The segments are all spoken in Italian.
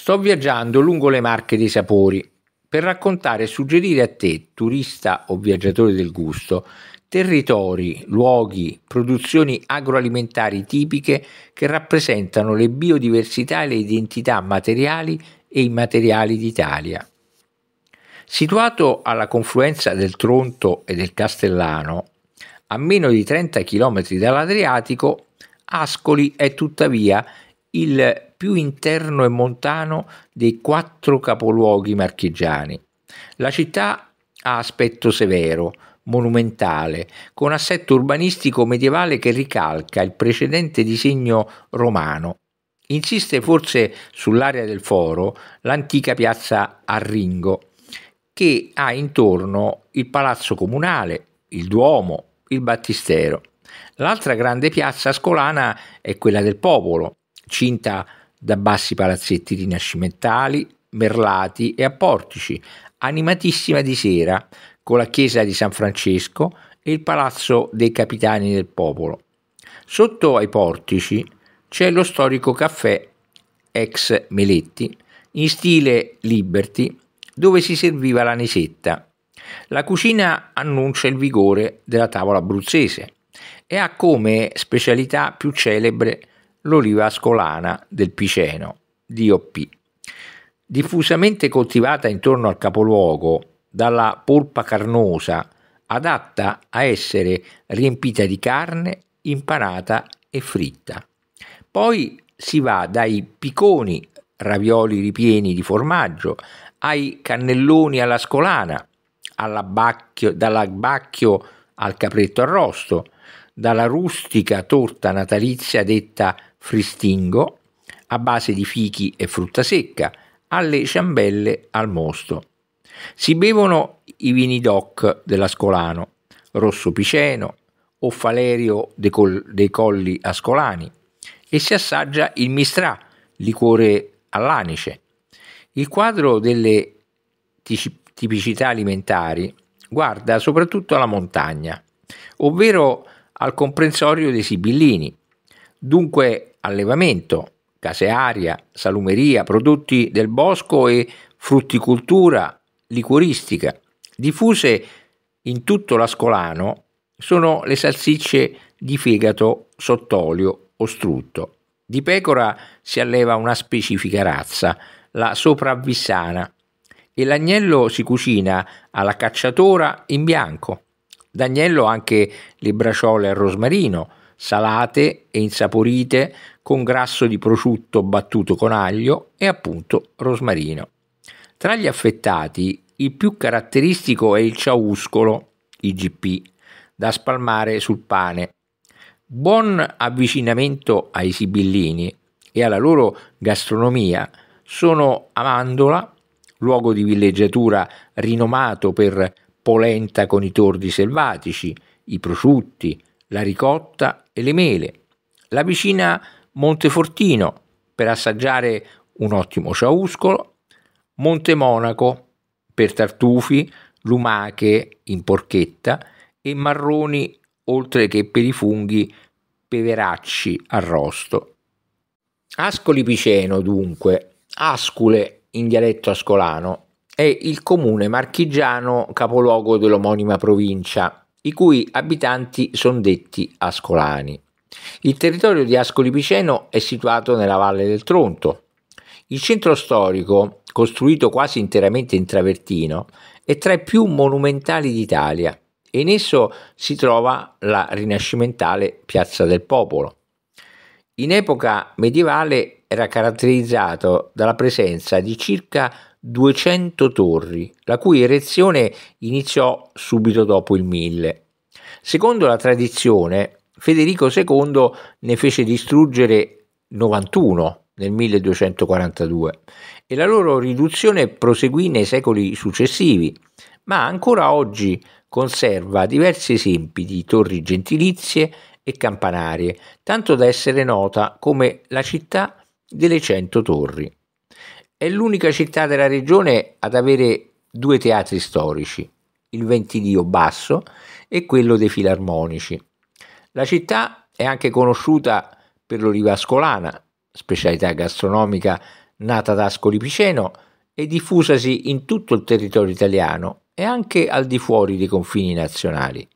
Sto viaggiando lungo le Marche dei sapori per raccontare e suggerire a te, turista o viaggiatore del gusto, territori, luoghi, produzioni agroalimentari tipiche che rappresentano le biodiversità e le identità materiali e immateriali d'Italia. Situato alla confluenza del Tronto e del Castellano, a meno di 30 km dall'Adriatico, Ascoli è tuttavia il più interno e montano dei quattro capoluoghi marchigiani. La città ha aspetto severo, monumentale, con assetto urbanistico medievale che ricalca il precedente disegno romano. Insiste forse sull'area del foro l'antica piazza Arringo, che ha intorno il palazzo comunale, il Duomo, il Battistero. L'altra grande piazza ascolana è quella del popolo, cinta da bassi palazzetti rinascimentali, merlati e a portici, animatissima di sera, con la chiesa di San Francesco e il palazzo dei capitani del popolo. Sotto ai portici c'è lo storico caffè ex Meletti in stile Liberty dove si serviva la nesetta. La cucina annuncia il vigore della tavola abruzzese e ha come specialità più celebre l'oliva ascolana del Piceno, DOP, diffusamente coltivata intorno al capoluogo dalla polpa carnosa, adatta a essere riempita di carne, impanata e fritta. Poi si va dai piconi ravioli ripieni di formaggio, ai cannelloni alla scolana, all'abbacchio, dall'abbacchio al capretto arrosto, dalla rustica torta natalizia detta fristingo a base di fichi e frutta secca, alle ciambelle al mosto. Si bevono i vini DOC dell'Ascolano, Rosso Piceno o Falerio dei, Col- dei Colli Ascolani e si assaggia il Mistrà, liquore all'anice. Il quadro delle tipicità alimentari guarda soprattutto alla montagna, ovvero al comprensorio dei Sibillini, dunque allevamento, casearia, salumeria, prodotti del bosco e frutticoltura liquoristica. Diffuse in tutto l'ascolano sono le salsicce di fegato sott'olio o strutto. Di pecora si alleva una specifica razza, la sopravvissana, e l'agnello si cucina alla cacciatora in bianco. D'agnello anche le braciole al rosmarino, salate e insaporite con grasso di prosciutto battuto con aglio e appunto rosmarino. Tra gli affettati il più caratteristico è il ciauscolo, IGP, da spalmare sul pane. Buon avvicinamento ai sibillini e alla loro gastronomia sono Amandola, luogo di villeggiatura rinomato per polenta con i tordi selvatici, i prosciutti, la ricotta e le mele. La vicina Montefortino per assaggiare un ottimo ciauscolo, Monte Monaco per tartufi, lumache in porchetta e marroni oltre che per i funghi peveracci arrosto. Ascoli Piceno dunque, Ascule in dialetto ascolano, è il comune marchigiano capoluogo dell'omonima provincia, i cui abitanti sono detti ascolani. Il territorio di Ascoli Piceno è situato nella Valle del Tronto. Il centro storico, costruito quasi interamente in travertino, è tra i più monumentali d'Italia e in esso si trova la rinascimentale Piazza del Popolo. In epoca medievale era caratterizzato dalla presenza di circa 200 torri, la cui erezione iniziò subito dopo il 1000. Secondo la tradizione, Federico II ne fece distruggere 91 nel 1242 e la loro riduzione proseguì nei secoli successivi, ma ancora oggi conserva diversi esempi di torri gentilizie e campanarie, tanto da essere nota come la città delle cento torri. È l'unica città della regione ad avere due teatri storici, il Ventidio Basso e quello dei Filarmonici la città è anche conosciuta per l'oliva ascolana, specialità gastronomica nata ad Ascoli Piceno e diffusasi in tutto il territorio italiano e anche al di fuori dei confini nazionali.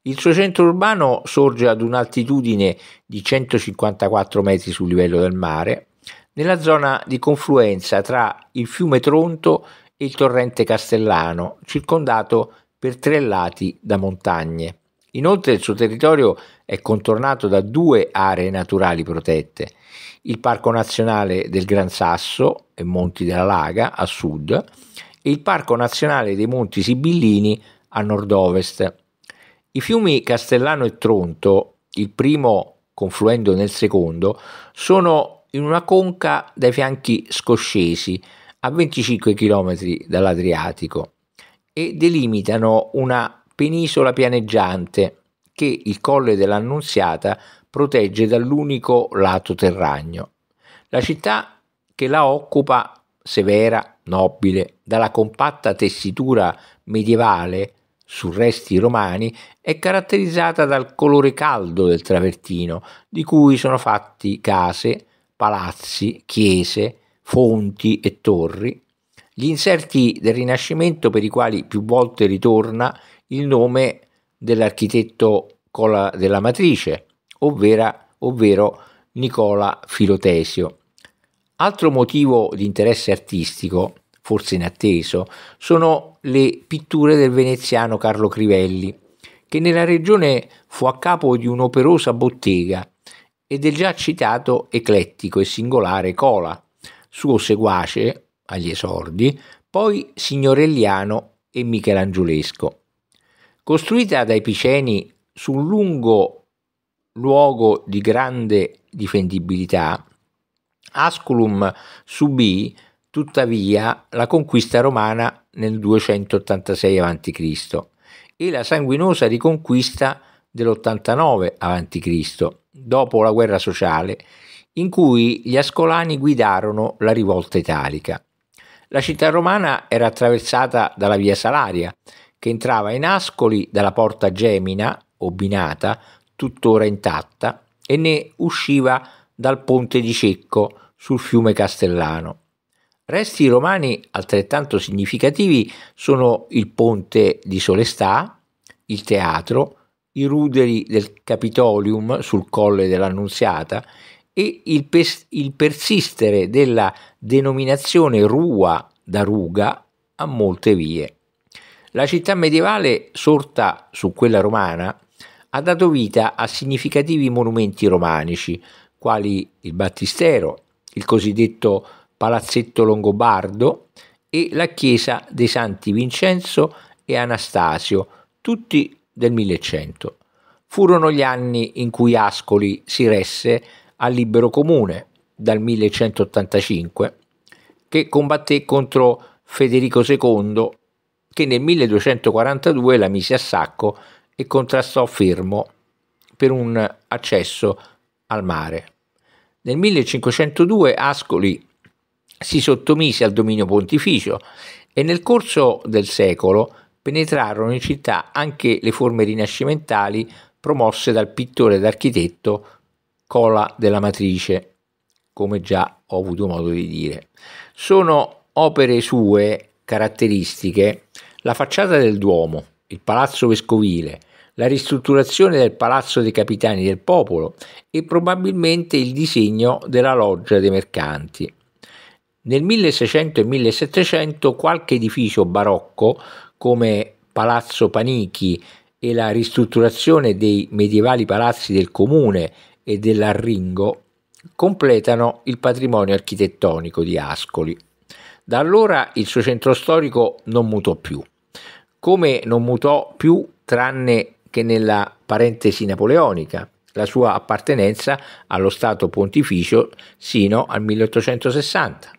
Il suo centro urbano sorge ad un'altitudine di 154 metri sul livello del mare, nella zona di confluenza tra il fiume Tronto e il torrente Castellano, circondato per tre lati da montagne. Inoltre il suo territorio è contornato da due aree naturali protette, il Parco Nazionale del Gran Sasso e Monti della Laga a sud e il Parco Nazionale dei Monti Sibillini a nord-ovest. I fiumi Castellano e Tronto, il primo confluendo nel secondo, sono in una conca dai fianchi scoscesi a 25 km dall'Adriatico e delimitano una penisola pianeggiante che il colle dell'Annunziata protegge dall'unico lato terragno. La città che la occupa, severa, nobile, dalla compatta tessitura medievale su resti romani, è caratterizzata dal colore caldo del travertino, di cui sono fatti case, palazzi, chiese, fonti e torri, gli inserti del Rinascimento per i quali più volte ritorna il nome dell'architetto della matrice, ovvero, ovvero Nicola Filotesio. Altro motivo di interesse artistico, forse inatteso, sono le pitture del veneziano Carlo Crivelli, che nella regione fu a capo di un'operosa bottega e del già citato eclettico e singolare Cola, suo seguace agli esordi, poi signorelliano e michelangiolesco costruita dai Piceni su un lungo luogo di grande difendibilità, Asculum subì tuttavia la conquista romana nel 286 a.C. e la sanguinosa riconquista dell'89 a.C., dopo la guerra sociale, in cui gli ascolani guidarono la rivolta italica. La città romana era attraversata dalla via Salaria, che entrava in Ascoli dalla porta Gemina o Binata, tuttora intatta, e ne usciva dal ponte di Cecco sul fiume Castellano. Resti romani altrettanto significativi sono il ponte di Solestà, il teatro, i ruderi del Capitolium sul colle dell'Annunziata e il, pes- il persistere della denominazione Rua da Ruga a molte vie. La città medievale, sorta su quella romana, ha dato vita a significativi monumenti romanici, quali il Battistero, il cosiddetto Palazzetto Longobardo e la chiesa dei Santi Vincenzo e Anastasio, tutti del 1100. Furono gli anni in cui Ascoli si resse al libero comune, dal 1185, che combatté contro Federico II che nel 1242 la mise a sacco e contrastò fermo per un accesso al mare. Nel 1502 Ascoli si sottomise al dominio pontificio e nel corso del secolo penetrarono in città anche le forme rinascimentali promosse dal pittore ed architetto Cola della Matrice, come già ho avuto modo di dire. Sono opere sue caratteristiche la facciata del Duomo, il palazzo vescovile, la ristrutturazione del palazzo dei capitani del popolo e probabilmente il disegno della loggia dei mercanti. Nel 1600 e 1700 qualche edificio barocco come Palazzo Panichi e la ristrutturazione dei medievali palazzi del comune e dell'Arringo completano il patrimonio architettonico di Ascoli. Da allora il suo centro storico non mutò più come non mutò più tranne che nella parentesi napoleonica, la sua appartenenza allo Stato pontificio sino al 1860.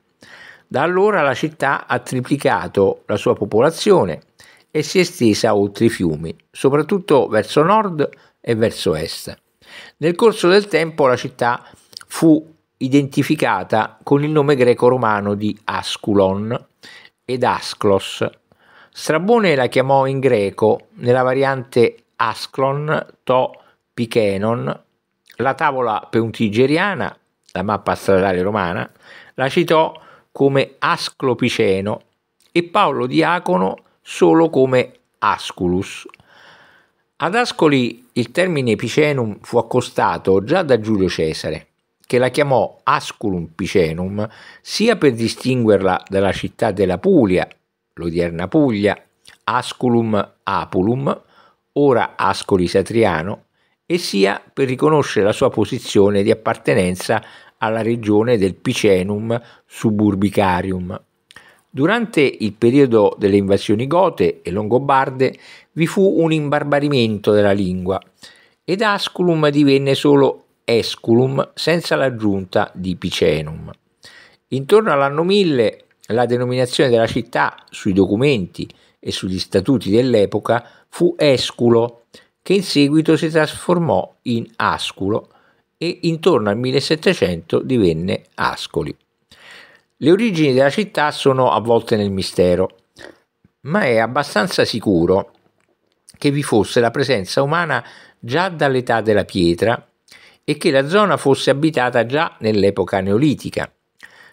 Da allora la città ha triplicato la sua popolazione e si è estesa oltre i fiumi, soprattutto verso nord e verso est. Nel corso del tempo la città fu identificata con il nome greco-romano di Asculon ed Asclos, Strabone la chiamò in greco, nella variante Asclon, To, Pichenon, la tavola peutigeriana, la mappa stradale romana, la citò come Asclopiceno e Paolo Diacono solo come Asculus. Ad Ascoli il termine Picenum fu accostato già da Giulio Cesare, che la chiamò Asculum Picenum sia per distinguerla dalla città della Puglia l'odierna Puglia, Asculum Apulum, ora Ascoli Satriano, e sia per riconoscere la sua posizione di appartenenza alla regione del Picenum suburbicarium. Durante il periodo delle invasioni gote e longobarde vi fu un imbarbarimento della lingua ed Asculum divenne solo Esculum senza l'aggiunta di Picenum. Intorno all'anno 1000 la denominazione della città sui documenti e sugli statuti dell'epoca fu Esculo, che in seguito si trasformò in Asculo e intorno al 1700 divenne Ascoli. Le origini della città sono avvolte nel mistero, ma è abbastanza sicuro che vi fosse la presenza umana già dall'età della pietra e che la zona fosse abitata già nell'epoca neolitica.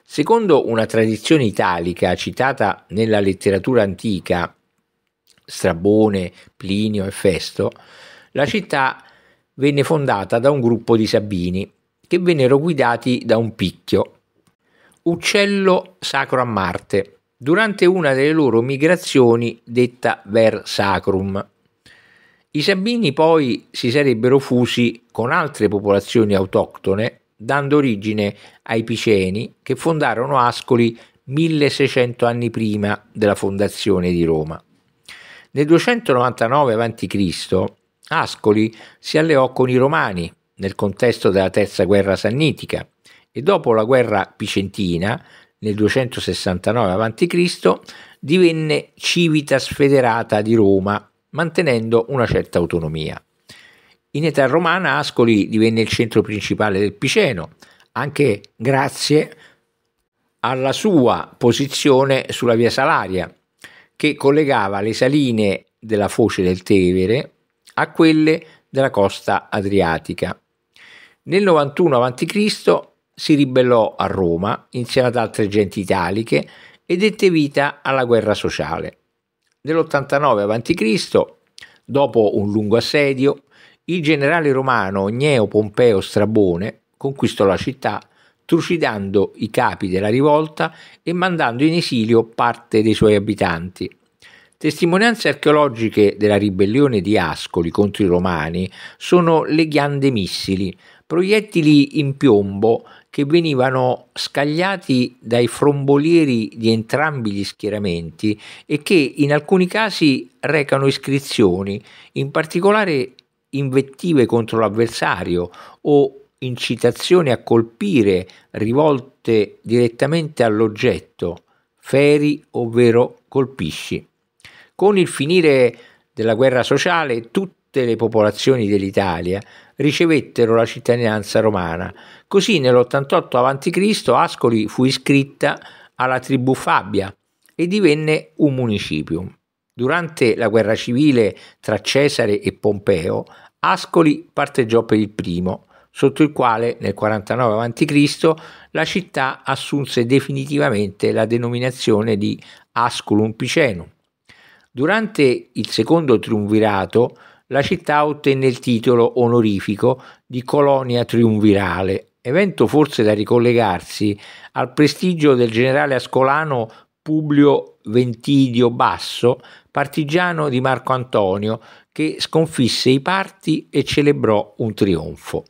Secondo una tradizione italica citata nella letteratura antica, Strabone, Plinio e Festo, la città venne fondata da un gruppo di Sabini che vennero guidati da un picchio, uccello sacro a Marte, durante una delle loro migrazioni detta Ver Sacrum. I Sabini poi si sarebbero fusi con altre popolazioni autoctone dando origine ai Piceni che fondarono Ascoli 1600 anni prima della fondazione di Roma. Nel 299 a.C. Ascoli si alleò con i Romani nel contesto della terza guerra sannitica e dopo la guerra picentina nel 269 a.C. divenne civitas federata di Roma, mantenendo una certa autonomia. In età romana Ascoli divenne il centro principale del Piceno, anche grazie alla sua posizione sulla via Salaria, che collegava le saline della foce del Tevere a quelle della costa adriatica. Nel 91 a.C. si ribellò a Roma insieme ad altre genti italiche e dette vita alla guerra sociale. Nell'89 a.C., dopo un lungo assedio, il generale romano Gneo Pompeo Strabone conquistò la città trucidando i capi della rivolta e mandando in esilio parte dei suoi abitanti. Testimonianze archeologiche della ribellione di Ascoli contro i Romani sono le ghiande missili, proiettili in piombo che venivano scagliati dai frombolieri di entrambi gli schieramenti e che in alcuni casi recano iscrizioni, in particolare invettive contro l'avversario o incitazioni a colpire rivolte direttamente all'oggetto, feri ovvero colpisci. Con il finire della guerra sociale tutte le popolazioni dell'Italia ricevettero la cittadinanza romana. Così nell'88 a.C. Ascoli fu iscritta alla tribù Fabia e divenne un municipium. Durante la guerra civile tra Cesare e Pompeo, Ascoli parteggiò per il primo, sotto il quale nel 49 a.C. la città assunse definitivamente la denominazione di Asculum Picenum. Durante il secondo triumvirato la città ottenne il titolo onorifico di colonia triumvirale, evento forse da ricollegarsi al prestigio del generale ascolano Publio Ventidio Basso partigiano di Marco Antonio che sconfisse i parti e celebrò un trionfo.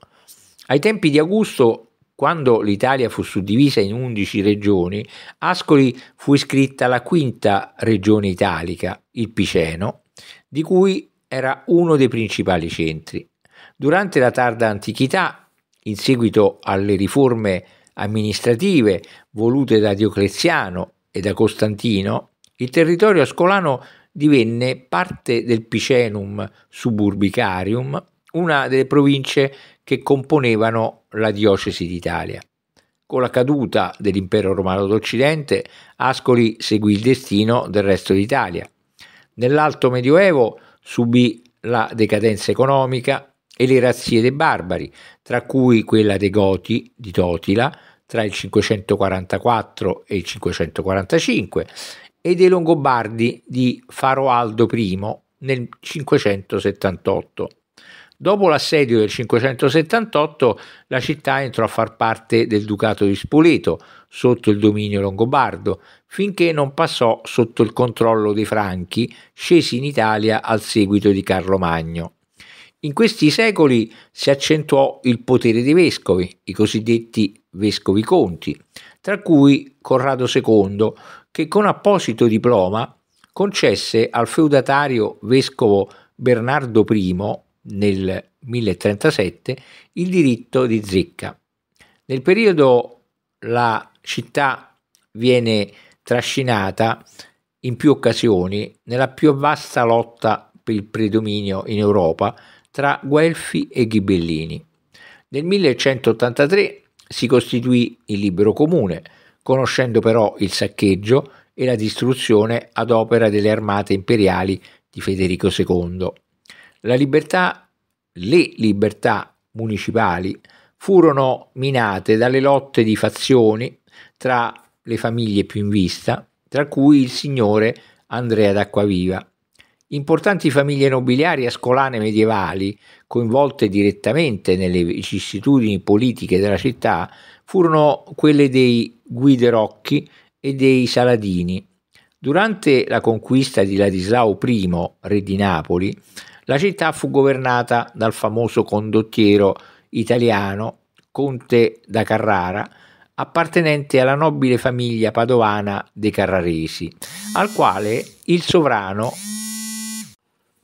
Ai tempi di Augusto, quando l'Italia fu suddivisa in 11 regioni, Ascoli fu iscritta la quinta regione italica, il Piceno, di cui era uno dei principali centri. Durante la tarda antichità, in seguito alle riforme amministrative volute da Diocleziano e da Costantino, il territorio ascolano divenne parte del Picenum suburbicarium, una delle province che componevano la diocesi d'Italia. Con la caduta dell'impero romano d'Occidente, Ascoli seguì il destino del resto d'Italia. Nell'alto medioevo subì la decadenza economica e le razzie dei barbari, tra cui quella dei Goti di Totila tra il 544 e il 545 e dei Longobardi di Faroaldo I nel 578. Dopo l'assedio del 578 la città entrò a far parte del Ducato di Spoleto, sotto il dominio longobardo, finché non passò sotto il controllo dei Franchi, scesi in Italia al seguito di Carlo Magno. In questi secoli si accentuò il potere dei vescovi, i cosiddetti vescovi conti, tra cui Corrado II, che con apposito diploma concesse al feudatario vescovo Bernardo I nel 1037 il diritto di zecca. Nel periodo la città viene trascinata in più occasioni nella più vasta lotta per il predominio in Europa tra Guelfi e Ghibellini. Nel 1183 si costituì il libero comune, conoscendo però il saccheggio e la distruzione ad opera delle armate imperiali di Federico II. La libertà, le libertà municipali furono minate dalle lotte di fazioni tra le famiglie più in vista, tra cui il signore Andrea d'Acquaviva. Importanti famiglie nobiliari ascolane medievali, coinvolte direttamente nelle vicissitudini politiche della città, furono quelle dei Guiderocchi e dei Saladini. Durante la conquista di Ladislao I, re di Napoli, la città fu governata dal famoso condottiero italiano Conte da Carrara, appartenente alla nobile famiglia padovana dei Carraresi, al quale il sovrano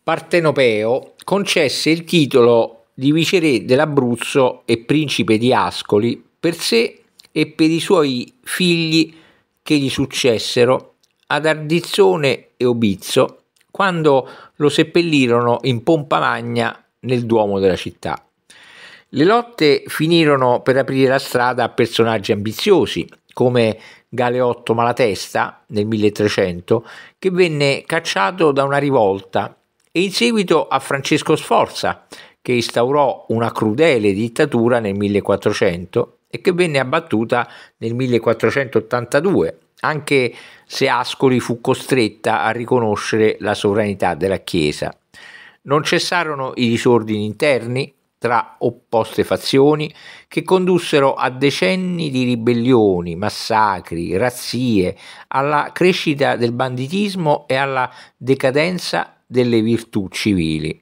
partenopeo concesse il titolo di viceré dell'Abruzzo e principe di Ascoli per sé e per i suoi figli che gli successero ad Ardizzone e Obizzo quando lo seppellirono in pompa magna nel duomo della città. Le lotte finirono per aprire la strada a personaggi ambiziosi come Galeotto Malatesta nel 1300 che venne cacciato da una rivolta e in seguito a Francesco Sforza che instaurò una crudele dittatura nel 1400 e che venne abbattuta nel 1482, anche se Ascoli fu costretta a riconoscere la sovranità della Chiesa. Non cessarono i disordini interni tra opposte fazioni che condussero a decenni di ribellioni, massacri, razzie, alla crescita del banditismo e alla decadenza delle virtù civili.